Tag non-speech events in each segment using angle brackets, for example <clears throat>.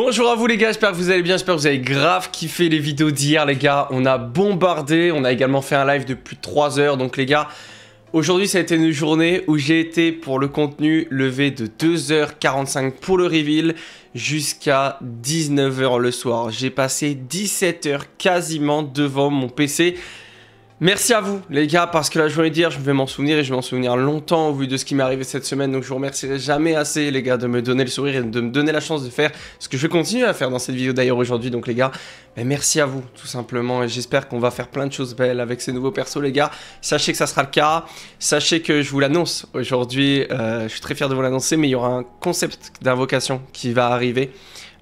Bonjour à vous les gars, j'espère que vous allez bien, j'espère que vous avez grave kiffé les vidéos d'hier les gars. On a bombardé, on a également fait un live de plus 3 heures donc les gars... Aujourd'hui, ça a été une journée où j'ai été pour le contenu levé de 2h45 pour le reveal jusqu'à 19h le soir. J'ai passé 17h quasiment devant mon PC. Merci à vous les gars parce que là je voulais dire je vais m'en souvenir et je vais m'en souvenir longtemps au vu de ce qui m'est arrivé cette semaine donc je vous remercierai jamais assez les gars de me donner le sourire et de me donner la chance de faire ce que je vais continuer à faire dans cette vidéo d'ailleurs aujourd'hui donc les gars mais ben, merci à vous tout simplement et j'espère qu'on va faire plein de choses belles avec ces nouveaux persos les gars sachez que ça sera le cas sachez que je vous l'annonce aujourd'hui euh, je suis très fier de vous l'annoncer mais il y aura un concept d'invocation qui va arriver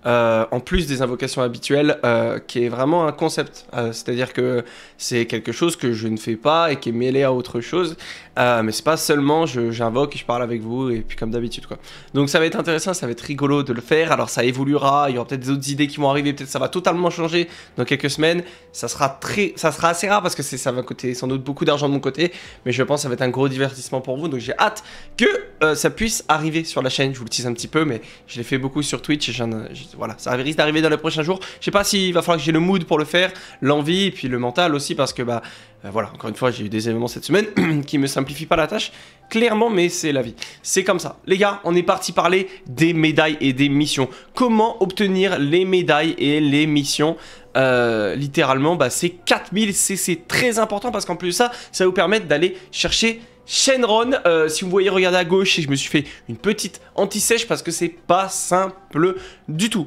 euh, en plus des invocations habituelles, euh, qui est vraiment un concept. Euh, c'est-à-dire que c'est quelque chose que je ne fais pas et qui est mêlé à autre chose. mais c'est pas seulement j'invoque et je parle avec vous et puis comme d'habitude quoi. Donc ça va être intéressant, ça va être rigolo de le faire. Alors ça évoluera, il y aura peut-être des autres idées qui vont arriver, peut-être ça va totalement changer dans quelques semaines. Ça sera très, ça sera assez rare parce que ça va coûter sans doute beaucoup d'argent de mon côté, mais je pense que ça va être un gros divertissement pour vous. Donc j'ai hâte que ça puisse arriver sur la chaîne. Je vous le tease un petit peu, mais je l'ai fait beaucoup sur Twitch et j'en voilà, ça risque d'arriver dans les prochains jours. Je sais pas s'il va falloir que j'ai le mood pour le faire, l'envie, et puis le mental aussi, parce que, bah, euh, voilà, encore une fois, j'ai eu des événements cette semaine <clears throat> qui me simplifient pas la tâche, clairement, mais c'est la vie. C'est comme ça. Les gars, on est parti parler des médailles et des missions. Comment obtenir les médailles et les missions euh, littéralement, bah, c'est 4000 c'est Très important parce qu'en plus de ça, ça va vous permettre d'aller chercher Shenron, euh, si vous voyez, regardez à gauche, et je me suis fait une petite anti-sèche parce que c'est pas simple du tout.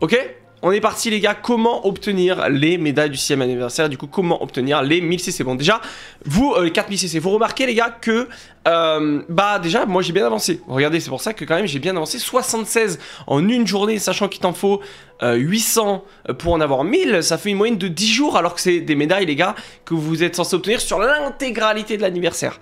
Ok on est parti les gars, comment obtenir les médailles du 6ème anniversaire Du coup, comment obtenir les 1000 CC Bon déjà, vous, euh, les 4000 CC, vous remarquez les gars que, euh, bah déjà, moi j'ai bien avancé. Regardez, c'est pour ça que quand même j'ai bien avancé 76 en une journée, sachant qu'il t'en faut 800 pour en avoir 1000. Ça fait une moyenne de 10 jours alors que c'est des médailles les gars que vous êtes censé obtenir sur l'intégralité de l'anniversaire.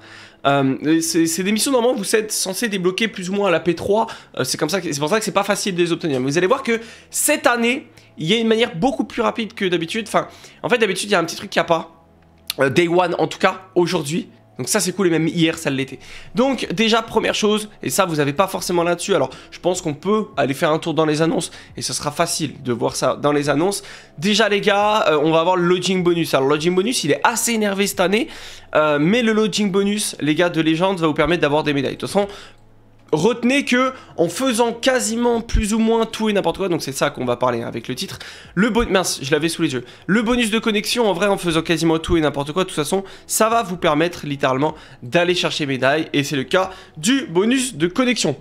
Euh, c'est des missions normalement vous êtes censé débloquer plus ou moins à la P3. Euh, c'est comme ça, c'est pour ça que c'est pas facile de les obtenir. Mais vous allez voir que cette année, il y a une manière beaucoup plus rapide que d'habitude. Enfin, en fait d'habitude il y a un petit truc qui a pas. Euh, day One en tout cas aujourd'hui. Donc ça c'est cool et même hier ça l'était. Donc déjà première chose, et ça vous avez pas forcément là-dessus, alors je pense qu'on peut aller faire un tour dans les annonces et ce sera facile de voir ça dans les annonces. Déjà les gars, euh, on va avoir le lodging bonus. Alors le lodging bonus il est assez énervé cette année, euh, mais le lodging bonus les gars de légende va vous permettre d'avoir des médailles. De toute façon retenez que en faisant quasiment plus ou moins tout et n'importe quoi, donc c'est ça qu'on va parler hein, avec le titre, le bonus, mince, je l'avais sous les yeux, le bonus de connexion en vrai en faisant quasiment tout et n'importe quoi, de toute façon, ça va vous permettre littéralement d'aller chercher médaille et c'est le cas du bonus de connexion.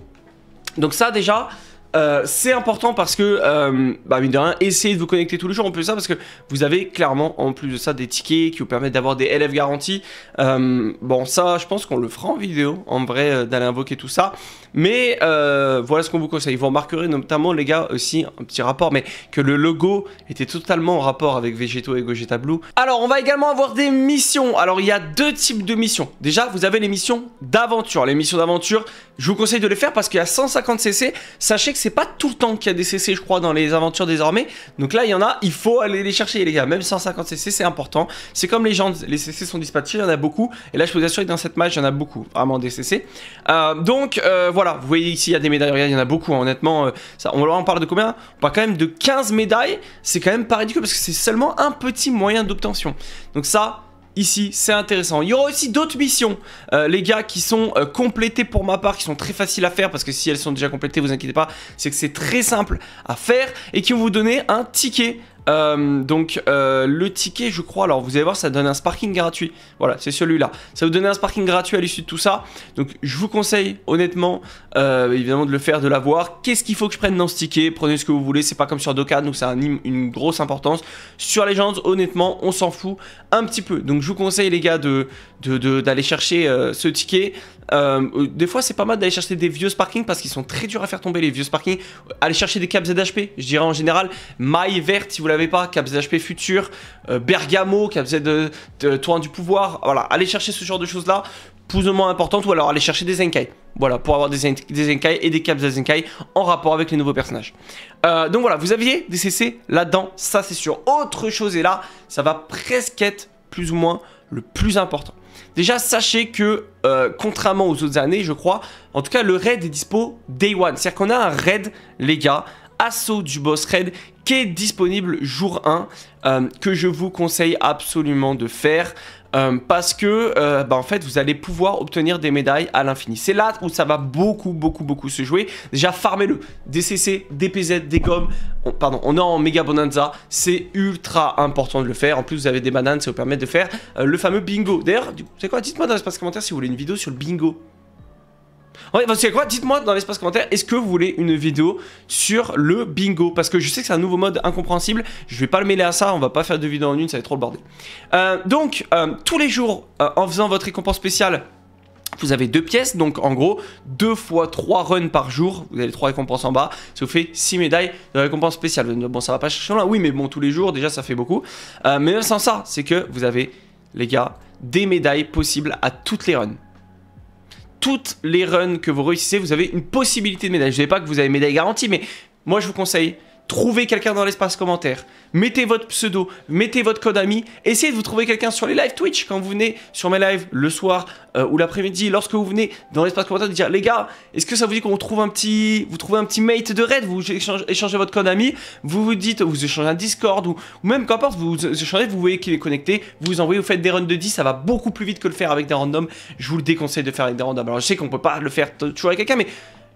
Donc ça déjà, euh, c'est important parce que, euh, bah, mine de rien, essayez de vous connecter tous les jours en plus de ça parce que vous avez clairement en plus de ça des tickets qui vous permettent d'avoir des élèves garantis. Euh, bon, ça, je pense qu'on le fera en vidéo en vrai d'aller invoquer tout ça. Mais euh, voilà ce qu'on vous conseille. Vous remarquerez notamment, les gars, aussi un petit rapport, mais que le logo était totalement en rapport avec Vegeto et Gogeta Blue. Alors, on va également avoir des missions. Alors, il y a deux types de missions. Déjà, vous avez les missions d'aventure. Les missions d'aventure, je vous conseille de les faire parce qu'il y a 150 CC. Sachez que c'est pas tout le temps qu'il y a des CC, je crois, dans les aventures désormais. Donc là, il y en a, il faut aller les chercher, les gars. Même 150 CC, c'est important. C'est comme les gens, les CC sont dispatchés, il y en a beaucoup. Et là, je vous assure que dans cette match, il y en a beaucoup, vraiment des CC. Euh, donc, euh, voilà voilà, vous voyez ici, il y a des médailles. il y en a beaucoup, hein, honnêtement. Euh, ça, on, en parle de combien On parle quand même de 15 médailles. C'est quand même pas ridicule parce que c'est seulement un petit moyen d'obtention. Donc ça, ici, c'est intéressant. Il y aura aussi d'autres missions, euh, les gars, qui sont euh, complétées pour ma part, qui sont très faciles à faire, parce que si elles sont déjà complétées, vous inquiétez pas, c'est que c'est très simple à faire, et qui vont vous donner un ticket euh, donc euh, le ticket, je crois, alors vous allez voir, ça donne un sparking gratuit. Voilà, c'est celui-là. Ça vous donne un sparking gratuit à l'issue de tout ça. Donc je vous conseille honnêtement, euh, évidemment, de le faire, de l'avoir. Qu'est-ce qu'il faut que je prenne dans ce ticket Prenez ce que vous voulez. C'est pas comme sur Dokkan Donc ça a une, grosse importance. Sur Legends, honnêtement, on s'en fout un petit peu. Donc je vous conseille les gars d'aller chercher ce ticket. des fois, c'est pas mal d'aller chercher des vieux sparkings, parce qu'ils sont très durs à faire tomber les vieux sparkings, Allez chercher des caps ZHP, je dirais en général. Maille verte si vous l'avez pas, Caps HP Futur, euh, Bergamo, Caps de, euh, de Toin du Pouvoir, voilà, allez chercher ce genre de choses-là, plus ou moins importante ou alors allez chercher des Zenkai. Voilà, pour avoir des, des Zenkai et des Caps de Zenkai en rapport avec les nouveaux personnages. Euh, donc voilà, vous aviez des CC là-dedans, ça c'est sûr. Autre chose et là, ça va presque être plus ou moins le plus important. Déjà, sachez que, contrairement aux autres années, je crois, en tout cas, le raid est dispo day one. C'est-à-dire qu'on a un raid, les gars, Assaut du boss raid qui est disponible jour 1 euh, que je vous conseille absolument de faire euh, parce que euh, bah, en fait vous allez pouvoir obtenir des médailles à l'infini. C'est là où ça va beaucoup beaucoup beaucoup se jouer. Déjà farmez-le, DCC, DPZ, des gommes, pardon, on est en méga bonanza, c'est ultra important de le faire. En plus vous avez des bananes, ça vous permet de faire le fameux bingo. D'ailleurs, c'est quoi Dites-moi dans l'espace commentaire si vous voulez une vidéo sur le bingo savez quoi Dites-moi dans l'espace commentaire, est-ce que vous voulez une vidéo sur le bingo Parce que je sais que c'est un nouveau mode incompréhensible, je vais pas le mêler à ça, on va pas faire de vidéos en une, ça va être trop le bordel. Euh, donc, euh, tous les jours, euh, en faisant votre récompense spéciale, vous avez deux pièces, donc en gros, deux fois trois runs par jour, vous avez trois récompenses en bas, ça vous fait six médailles de récompense spéciale. Bon, ça va pas chercher loin, oui, mais bon, tous les jours, déjà, ça fait beaucoup. mais même sans ça, c'est que vous avez, les gars, des médailles possibles à toutes les runs toutes les runs que vous réussissez, vous avez une possibilité de médaille. Je ne dis pas que vous avez médaille garantie, mais moi je vous conseille trouvez quelqu'un dans l'espace commentaire, mettez votre pseudo, mettez votre code ami, essayez de vous trouver quelqu'un sur les lives Twitch quand vous venez sur mes lives le soir euh, ou l'après-midi, lorsque vous venez dans l'espace commentaire dire les gars, est-ce que ça vous dit qu'on trouve un petit, vous trouvez un petit mate de raid, vous échangez, votre code ami, vous vous dites, vous échangez un Discord ou, même qu'importe, vous échangez, vous voyez qu'il est connecté, vous vous envoyez, vous faites des runs de 10, ça va beaucoup plus vite que le faire avec des randoms. Je vous le déconseille de faire avec des randoms. Alors je sais qu'on peut pas le faire toujours avec quelqu'un, mais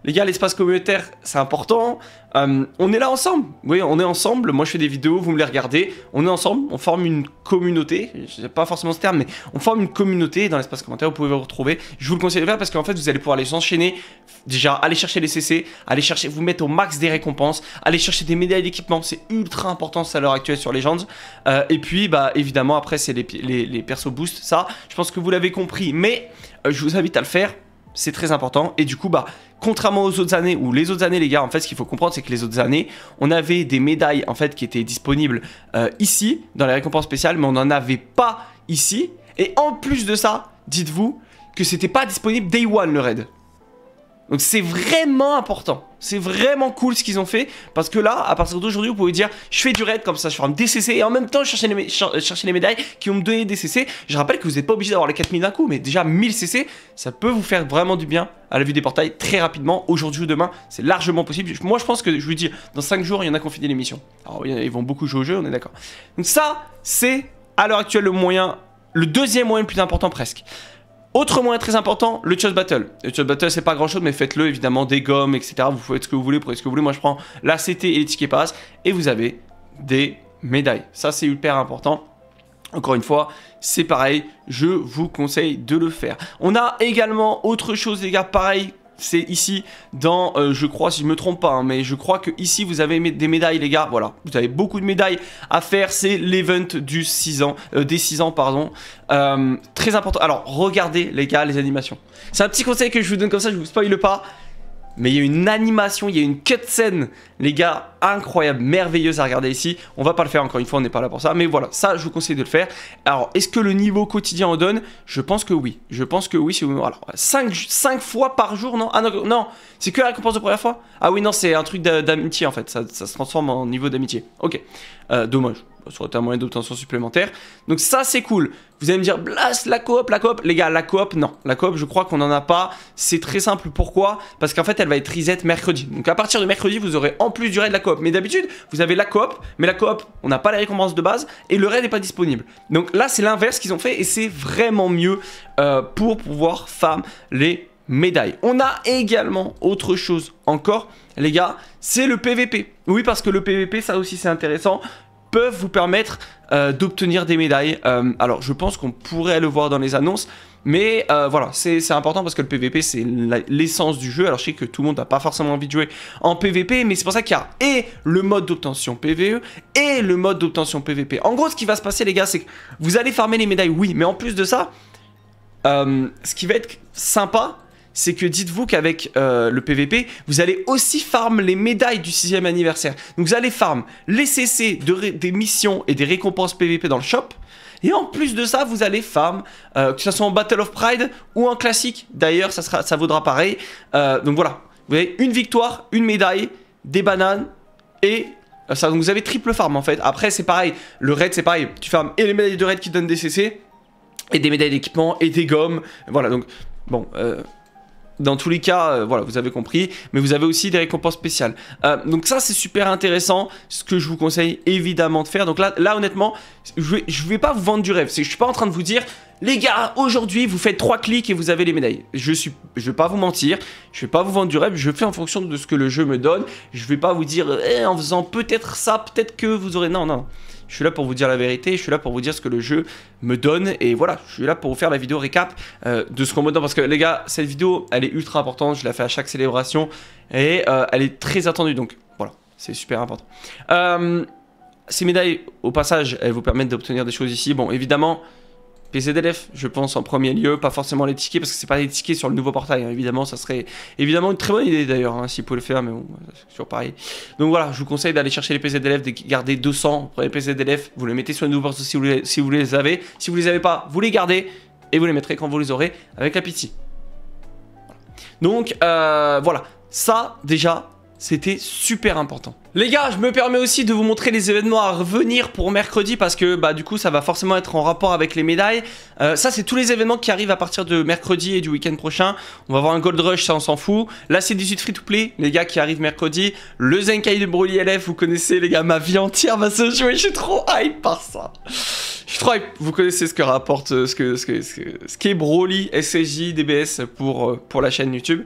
les gars, l'espace communautaire, c'est important. Euh, on est là ensemble. Oui, on est ensemble. Moi, je fais des vidéos, vous me les regardez. On est ensemble, on forme une communauté. Je sais pas forcément ce terme, mais on forme une communauté dans l'espace commentaire. Vous pouvez vous retrouver. Je vous le conseille de faire parce qu'en fait, vous allez pouvoir les enchaîner. Déjà, aller chercher les CC, aller chercher, vous mettre au max des récompenses, aller chercher des médailles d'équipement. C'est ultra important ça à l'heure actuelle sur Legends. Euh, et puis, bah, évidemment, après, c'est les, les, persos boost. Ça, je pense que vous l'avez compris. Mais euh, je vous invite à le faire. C'est très important. Et du coup, bah, contrairement aux autres années, ou les autres années, les gars, en fait, ce qu'il faut comprendre, c'est que les autres années, on avait des médailles, en fait, qui étaient disponibles euh, ici, dans les récompenses spéciales, mais on n'en avait pas ici. Et en plus de ça, dites-vous que c'était pas disponible day one, le raid. Donc c'est vraiment important. C'est vraiment cool ce qu'ils ont fait. Parce que là, à partir d'aujourd'hui, vous pouvez dire je fais du raid comme ça, je ferme des CC et en même temps je les, chercher les médailles qui vont me donner des CC. Je rappelle que vous n'êtes pas obligé d'avoir les 4000 d'un coup, mais déjà 1000 CC, ça peut vous faire vraiment du bien à la vue des portails très rapidement, aujourd'hui ou demain. C'est largement possible. Moi, je pense que, je vous dis, dans 5 jours, il y en a qui ont fini l'émission. Alors, ils vont beaucoup jouer au jeu, on est d'accord. Donc ça, c'est à l'heure actuelle le moyen, le deuxième moyen le plus important presque. Autre moyen très important, le chess battle. Le chess battle, c'est pas grand chose, mais faites-le évidemment des gommes, etc. Vous faites ce que vous voulez, vous ce que vous voulez. Moi, je prends la CT et les tickets passe et vous avez des médailles. Ça, c'est hyper important. Encore une fois, c'est pareil, je vous conseille de le faire. On a également autre chose les gars, pareil, c'est ici dans, euh, je crois, si je me trompe pas, hein, mais je crois que ici vous avez des médailles, les gars. Voilà, vous avez beaucoup de médailles à faire. C'est l'event du 6 ans, euh, des 6 ans, pardon. Euh, très important. Alors, regardez, les gars, les animations. C'est un petit conseil que je vous donne comme ça, je vous spoil pas mais il y a une animation, il y a une cutscene, les gars, incroyable, merveilleuse à regarder ici. On va pas le faire encore une fois, on n'est pas là pour ça, mais voilà, ça je vous conseille de le faire. Alors, est-ce que le niveau quotidien en donne Je pense que oui. Je pense que oui, si vous... Alors, 5, fois par jour, non Ah non, c'est que la récompense de première fois Ah oui, non, c'est un truc d'amitié en fait, ça, se transforme en niveau d'amitié. Ok, euh, dommage ça aurait été un moyen d'obtention supplémentaire. Donc ça, c'est cool. Vous allez me dire, Blast, la coop, la coop. Les gars, la coop, non. La coop, je crois qu'on n'en a pas. C'est très simple. Pourquoi Parce qu'en fait, elle va être reset mercredi. Donc à partir de mercredi, vous aurez en plus du raid de la coop. Mais d'habitude, vous avez la coop, mais la coop, on n'a pas les récompenses de base et le raid n'est pas disponible. Donc là, c'est l'inverse qu'ils ont fait et c'est vraiment mieux euh, pour pouvoir farm les médailles. On a également autre chose encore, les gars, c'est le PVP. Oui, parce que le PVP, ça aussi, c'est intéressant peuvent vous permettre euh, d'obtenir des médailles. Euh, alors je pense qu'on pourrait le voir dans les annonces, mais euh, voilà, c'est important parce que le PVP c'est l'essence du jeu. Alors je sais que tout le monde n'a pas forcément envie de jouer en PVP, mais c'est pour ça qu'il y a et le mode d'obtention PVE et le mode d'obtention PVP. En gros, ce qui va se passer les gars, c'est que vous allez farmer les médailles, oui, mais en plus de ça, ce qui va être sympa, c'est que dites-vous qu'avec euh, le PVP, vous allez aussi farm les médailles du 6 anniversaire. Donc vous allez farm les CC de des missions et des récompenses PVP dans le shop. Et en plus de ça, vous allez farm, euh, que ce soit en Battle of Pride ou en classique. D'ailleurs, ça, ça vaudra pareil. Euh, donc voilà, vous avez une victoire, une médaille, des bananes et ça. Donc vous avez triple farm en fait. Après, c'est pareil, le raid c'est pareil. Tu farmes et les médailles de raid qui donnent des CC, et des médailles d'équipement, et des gommes. Voilà, donc bon... Euh dans tous les cas, euh, voilà, vous avez compris, mais vous avez aussi des récompenses spéciales. Euh, donc ça, c'est super intéressant, ce que je vous conseille évidemment de faire. Donc là, là honnêtement, je ne vais pas vous vendre du rêve. Je suis pas en train de vous dire, les gars, aujourd'hui, vous faites trois clics et vous avez les médailles. Je suis, je vais pas vous mentir, je vais pas vous vendre du rêve, je fais en fonction de ce que le jeu me donne. Je vais pas vous dire, eh, en faisant peut-être ça, peut-être que vous aurez... Non, non. Je suis là pour vous dire la vérité, je suis là pour vous dire ce que le jeu me donne. Et voilà, je suis là pour vous faire la vidéo récap euh, de ce qu'on me donne. Parce que les gars, cette vidéo, elle est ultra importante. Je la fais à chaque célébration. Et euh, elle est très attendue. Donc voilà, c'est super important. Euh, ces médailles, au passage, elles vous permettent d'obtenir des choses ici. Bon, évidemment, PCDLF, je pense en premier lieu, pas forcément les tickets parce que c'est pas les tickets sur le nouveau portail. Hein. évidemment, ça serait évidemment une très bonne idée d'ailleurs hein, si vous pouvez le faire, mais bon, c'est toujours pareil. Donc voilà, je vous conseille d'aller chercher les PCDLF, de garder 200 pour les PCDLF. Vous les mettez sur le nouveau portail si vous les, avez. Si vous les avez pas, vous les gardez et vous les mettrez quand vous les aurez avec la pitié. Donc euh, voilà, ça déjà c'était super important. Les gars, je me permets aussi de vous montrer les événements à revenir pour mercredi parce que bah du coup ça va forcément être en rapport avec les médailles. Euh, ça c'est tous les événements qui arrivent à partir de mercredi et du week-end prochain. On va avoir un Gold Rush, ça on s'en fout. Là c'est 18 free to play, les gars qui arrivent mercredi. Le Zenkai de Broly LF, vous connaissez les gars, ma vie entière va se jouer. Je suis trop hype par ça. Je suis trop hype. Vous connaissez ce que rapporte euh, ce que ce que ce qu'est Broly SSJ DBS pour euh, pour la chaîne YouTube.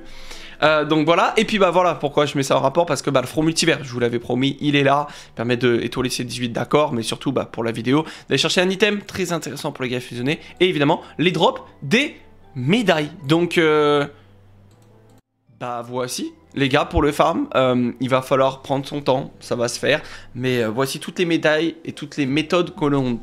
Euh, donc voilà, et puis bah voilà pourquoi je mets ça en rapport, parce que bah, le front multivers, je vous l'avais promis, il est là, permet de étoiler ces 18 d'accord, mais surtout bah, pour la vidéo, d'aller chercher un item très intéressant pour les gars fusionnés, et évidemment les drops des médailles. Donc euh, bah voici. Les gars, pour le farm, euh, il va falloir prendre son temps, ça va se faire. Mais voici toutes les médailles et toutes les méthodes que l'on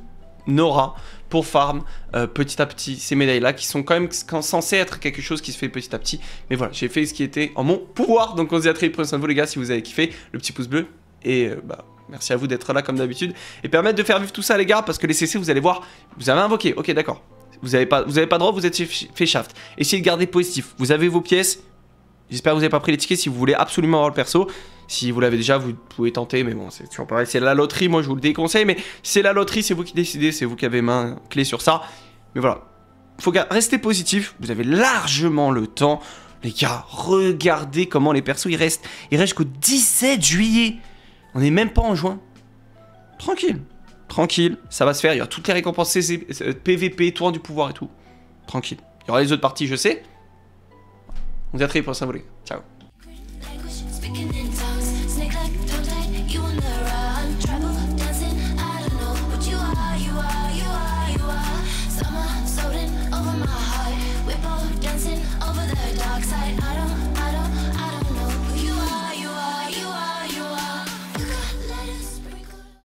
Nora pour farm euh, petit à petit ces médailles-là qui sont quand même censées être quelque chose qui se fait petit à petit. Mais voilà, j'ai fait ce qui était en mon pouvoir. Donc on se dit à très vite, les gars si vous avez kiffé. Le petit pouce bleu et euh, bah... Merci à vous d'être là comme d'habitude et permettre de faire vivre tout ça les gars parce que les CC vous allez voir, vous avez invoqué, ok d'accord. Vous avez pas, vous avez pas droit, vous êtes fait shaft. Essayez de garder positif. Vous avez vos pièces. J'espère que vous avez pas pris les tickets si vous voulez absolument avoir le perso. Si vous l'avez déjà, vous pouvez tenter, mais bon, c'est toujours pareil. C'est la loterie, moi je vous le déconseille, mais c'est la loterie, c'est vous qui décidez, c'est vous qui avez main clé sur ça. Mais voilà, faut rester positif, vous avez largement le temps. Les gars, regardez comment les persos, ils restent. Ils restent jusqu'au 17 juillet. On n'est même pas en juin. Tranquille. Tranquille, ça va se faire. Il y aura toutes les récompenses PVP, euh, tour du pouvoir et tout. Tranquille. Il y aura les autres parties, je sais. On se très vite pour ça, Ciao.